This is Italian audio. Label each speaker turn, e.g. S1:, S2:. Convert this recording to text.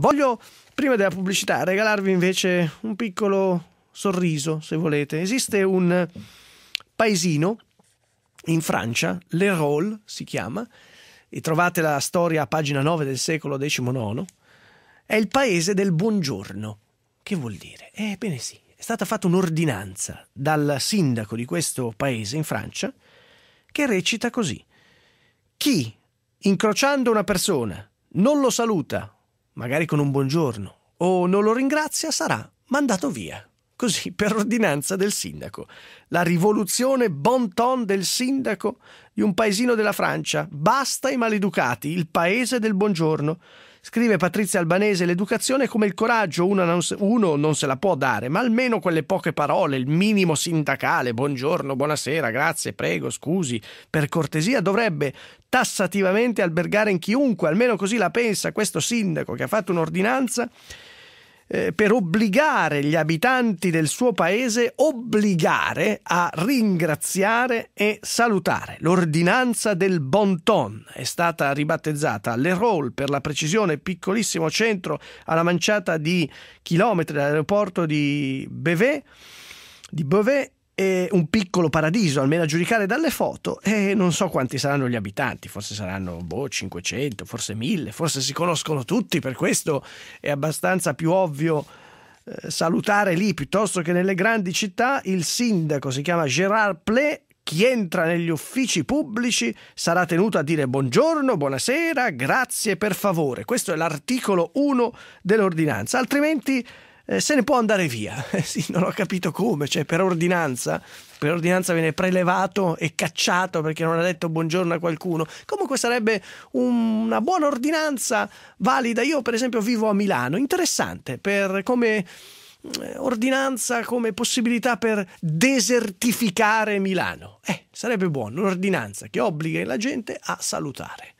S1: Voglio, prima della pubblicità, regalarvi invece un piccolo sorriso, se volete. Esiste un paesino in Francia, Le Roll si chiama, e trovate la storia a pagina 9 del secolo XIX, è il paese del buongiorno. Che vuol dire? Ebbene sì, è stata fatta un'ordinanza dal sindaco di questo paese in Francia che recita così. Chi, incrociando una persona, non lo saluta magari con un buongiorno, o non lo ringrazia sarà mandato via. Così, per ordinanza del sindaco. La rivoluzione bon ton del sindaco di un paesino della Francia. Basta i maleducati, il paese del buongiorno. Scrive Patrizia Albanese, l'educazione è come il coraggio, uno non, se, uno non se la può dare, ma almeno quelle poche parole, il minimo sindacale, buongiorno, buonasera, grazie, prego, scusi, per cortesia dovrebbe tassativamente albergare in chiunque, almeno così la pensa questo sindaco che ha fatto un'ordinanza eh, per obbligare gli abitanti del suo paese, obbligare a ringraziare e salutare. L'ordinanza del bon ton è stata ribattezzata Le Roll, per la precisione, piccolissimo centro alla manciata di chilometri dall'aeroporto di Beauvais, di Beauvais eh, un piccolo paradiso, almeno a giudicare dalle foto, e non so quanti saranno gli abitanti, forse saranno boh, 500, forse 1000, forse si conoscono tutti, per questo è abbastanza più ovvio eh, salutare lì piuttosto che nelle grandi città il sindaco, si chiama Gérard Plé, chi entra negli uffici pubblici sarà tenuto a dire buongiorno, buonasera, grazie, per favore. Questo è l'articolo 1 dell'ordinanza, altrimenti eh, se ne può andare via. Eh, sì, non ho capito come, cioè per ordinanza, per ordinanza viene prelevato e cacciato perché non ha detto buongiorno a qualcuno. Comunque sarebbe un, una buona ordinanza valida. Io per esempio vivo a Milano, interessante per come eh, ordinanza come possibilità per desertificare Milano. Eh, sarebbe buono un'ordinanza che obbliga la gente a salutare.